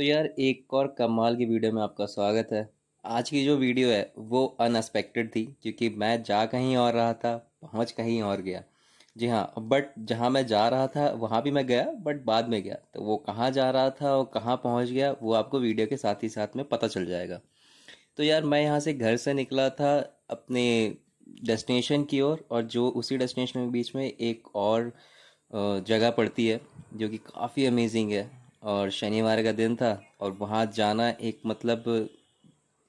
तो यार एक और कमाल की वीडियो में आपका स्वागत है आज की जो वीडियो है वो अनएक्सपेक्टेड थी क्योंकि मैं जा कहीं और रहा था पहुंच कहीं और गया जी हाँ बट जहाँ मैं जा रहा था वहाँ भी मैं गया बट बाद में गया तो वो कहाँ जा रहा था और कहाँ पहुँच गया वो आपको वीडियो के साथ ही साथ में पता चल जाएगा तो यार मैं यहाँ से घर से निकला था अपने डेस्टिनेशन की ओर और, और जो उसी डेस्टिनेशन के बीच में एक और जगह पड़ती है जो कि काफ़ी अमेजिंग है और शनिवार का दिन था और वहाँ जाना एक मतलब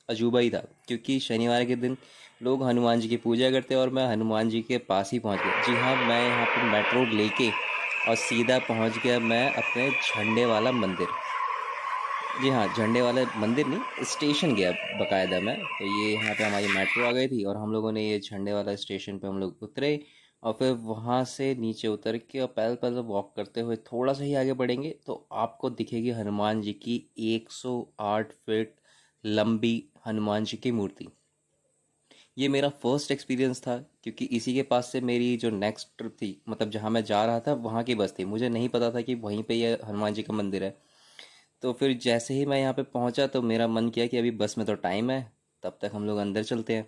अजूबा ही था क्योंकि शनिवार के दिन लोग हनुमान जी की पूजा करते और मैं हनुमान जी के पास ही पहुँच गया जी हाँ मैं यहाँ पर मेट्रो लेके और सीधा पहुँच गया मैं अपने झंडे वाला मंदिर जी हाँ झंडे वाला मंदिर नहीं स्टेशन गया बकायदा मैं तो ये यहाँ पे हमारी मेट्रो आ गई थी और हम लोगों ने ये झंडे वाला स्टेशन पे हम लोग उतरे और फिर वहाँ से नीचे उतर के और पैदल पैदल वॉक करते हुए थोड़ा सा ही आगे बढ़ेंगे तो आपको दिखेगी हनुमान जी की 108 फीट लंबी हनुमान जी की मूर्ति ये मेरा फर्स्ट एक्सपीरियंस था क्योंकि इसी के पास से मेरी जो नेक्स्ट ट्रिप थी मतलब जहाँ मैं जा रहा था वहाँ की बस थी मुझे नहीं पता था कि वहीं पर यह हनुमान जी का मंदिर है तो फिर जैसे ही मैं यहाँ पर पहुँचा तो मेरा मन किया कि अभी बस में तो टाइम है तब तक हम लोग अंदर चलते हैं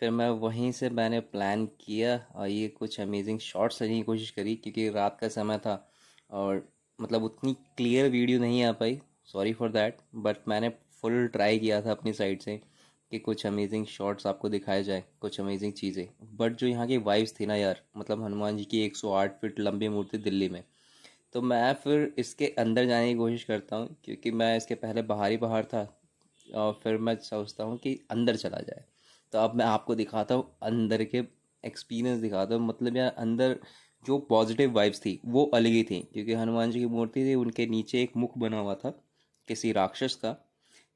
फिर मैं वहीं से मैंने प्लान किया और ये कुछ अमेजिंग शॉट्स लेने की कोशिश करी क्योंकि रात का समय था और मतलब उतनी क्लियर वीडियो नहीं आ पाई सॉरी फॉर दैट बट मैंने फुल ट्राई किया था अपनी साइड से कि कुछ अमेजिंग शॉट्स आपको दिखाए जाए कुछ अमेजिंग चीज़ें बट जो यहाँ की वाइब्स थी ना यार मतलब हनुमान जी की 108 फीट लंबी मूर्ति दिल्ली में तो मैं फिर इसके अंदर जाने की कोशिश करता हूँ क्योंकि मैं इसके पहले बाहर ही बाहर था और फिर मैं सोचता हूँ कि अंदर चला जाए तो अब मैं आपको दिखाता हूँ अंदर के एक्सपीरियंस दिखाता हूँ मतलब यार अंदर जो पॉजिटिव वाइब्स थी वो अलग ही थी क्योंकि हनुमान जी की मूर्ति थी उनके नीचे एक मुख बना हुआ था किसी राक्षस का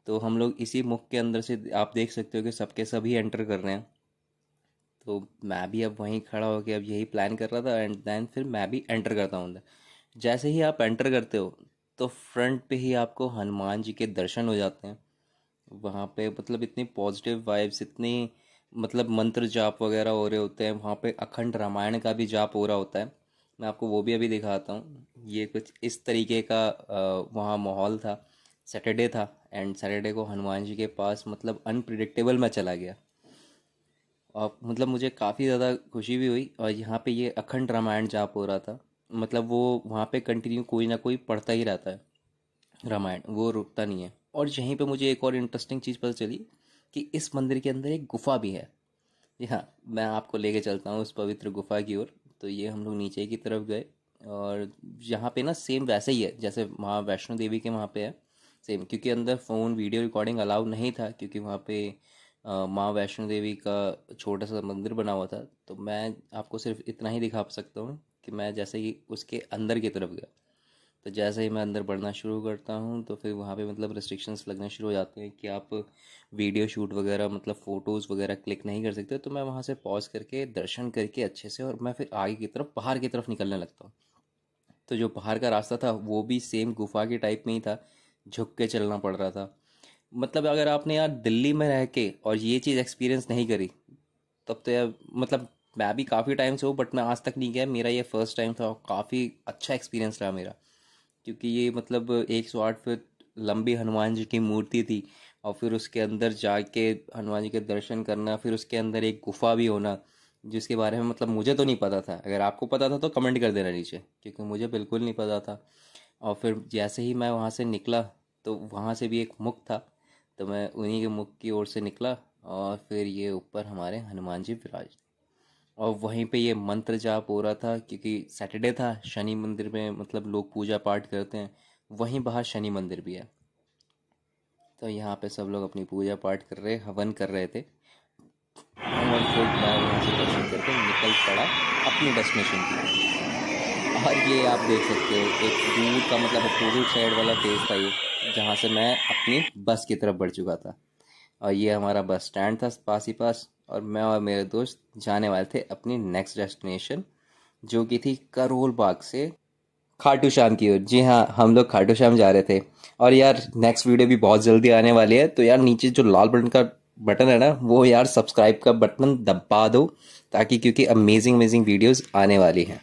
तो हम लोग इसी मुख के अंदर से आप देख सकते हो कि सबके सभी एंटर कर रहे हैं तो मैं भी अब वहीं खड़ा होकर अब यही प्लान कर रहा था एंड देन फिर मैं भी एंटर करता हूँ अंदर जैसे ही आप एंटर करते हो तो फ्रंट पे ही आपको हनुमान जी के दर्शन हो जाते हैं वहाँ पे मतलब इतनी पॉजिटिव वाइब्स इतनी मतलब मंत्र जाप वगैरह हो रहे होते हैं वहाँ पे अखंड रामायण का भी जाप हो रहा होता है मैं आपको वो भी अभी दिखाता हूँ ये कुछ इस तरीके का वहाँ माहौल था सैटरडे था एंड सैटरडे को हनुमान जी के पास मतलब अनप्रिडिक्टेबल मैं चला गया और मतलब मुझे काफ़ी ज़्यादा खुशी भी हुई और यहाँ पे ये अखंड रामायण जाप हो रहा था मतलब वो वहाँ पे कंटिन्यू कोई ना कोई पढ़ता ही रहता है रामायण वो रुकता नहीं है और यहीं पे मुझे एक और इंटरेस्टिंग चीज़ पता चली कि इस मंदिर के अंदर एक गुफा भी है जी हाँ मैं आपको लेके चलता हूँ उस पवित्र गुफा की ओर तो ये हम लोग नीचे की तरफ गए और यहाँ पे ना सेम वैसे ही है जैसे माँ वैष्णो देवी के वहाँ पे है सेम क्योंकि अंदर फ़ोन वीडियो रिकॉर्डिंग अलाउ नहीं था क्योंकि वहाँ पे माँ वैष्णो देवी का छोटा सा मंदिर बना हुआ था तो मैं आपको सिर्फ इतना ही दिखा सकता हूँ कि मैं जैसे ही उसके अंदर की तरफ गया तो जैसे ही मैं अंदर बढ़ना शुरू करता हूँ तो फिर वहाँ पे मतलब रिस्ट्रिक्शंस लगने शुरू हो जाते हैं कि आप वीडियो शूट वगैरह मतलब फ़ोटोज़ वगैरह क्लिक नहीं कर सकते तो मैं वहाँ से पॉज करके दर्शन करके अच्छे से और मैं फिर आगे की तरफ बाहर की तरफ निकलने लगता हूँ तो जो बाहर का रास्ता था वो भी सेम गुफा के टाइप में ही था झुक के चलना पड़ रहा था मतलब अगर आपने यार दिल्ली में रह के और ये चीज़ एक्सपीरियंस नहीं करी तब तो यार मतलब मैं भी काफ़ी टाइम से हूँ बट मैं आज तक नहीं गया मेरा ये फर्स्ट टाइम था काफ़ी अच्छा एक्सपीरियंस रहा मेरा क्योंकि ये मतलब एक सौ आठ फीट लंबी हनुमान जी की मूर्ति थी और फिर उसके अंदर जाके हनुमान जी के दर्शन करना फिर उसके अंदर एक गुफा भी होना जिसके बारे में मतलब मुझे तो नहीं पता था अगर आपको पता था तो कमेंट कर देना नीचे क्योंकि मुझे बिल्कुल नहीं पता था और फिर जैसे ही मैं वहाँ से निकला तो वहाँ से भी एक मुख था तो मैं उन्हीं के मुख की ओर से निकला और फिर ये ऊपर हमारे हनुमान जी विराज थे और वहीं पे ये मंत्र जाप हो रहा था क्योंकि सैटरडे था शनि मंदिर में मतलब लोग पूजा पाठ करते हैं वहीं बाहर शनि मंदिर भी है तो यहाँ पे सब लोग अपनी पूजा पाठ कर रहे हवन कर रहे थे हवन दर्शन करके निकल पड़ा अपने डेस्टिनेशन की और ये आप देख सकते हो एक दूर का मतलब अपोजिट साइड वाला फेस था ये जहाँ से मैं अपनी बस की तरफ बढ़ चुका था और ये हमारा बस स्टैंड था पास ही पास और मैं और मेरे दोस्त जाने वाले थे अपनी नेक्स्ट डेस्टिनेशन जो कि थी करोल बाग से खाटू श्याम की ओर जी हाँ हम लोग खाटू श्याम जा रहे थे और यार नेक्स्ट वीडियो भी बहुत जल्दी आने वाली है तो यार नीचे जो लाल बटन का बटन है ना वो यार सब्सक्राइब का बटन दबा दो ताकि क्योंकि अमेजिंग अमेजिंग वीडियोस आने वाली हैं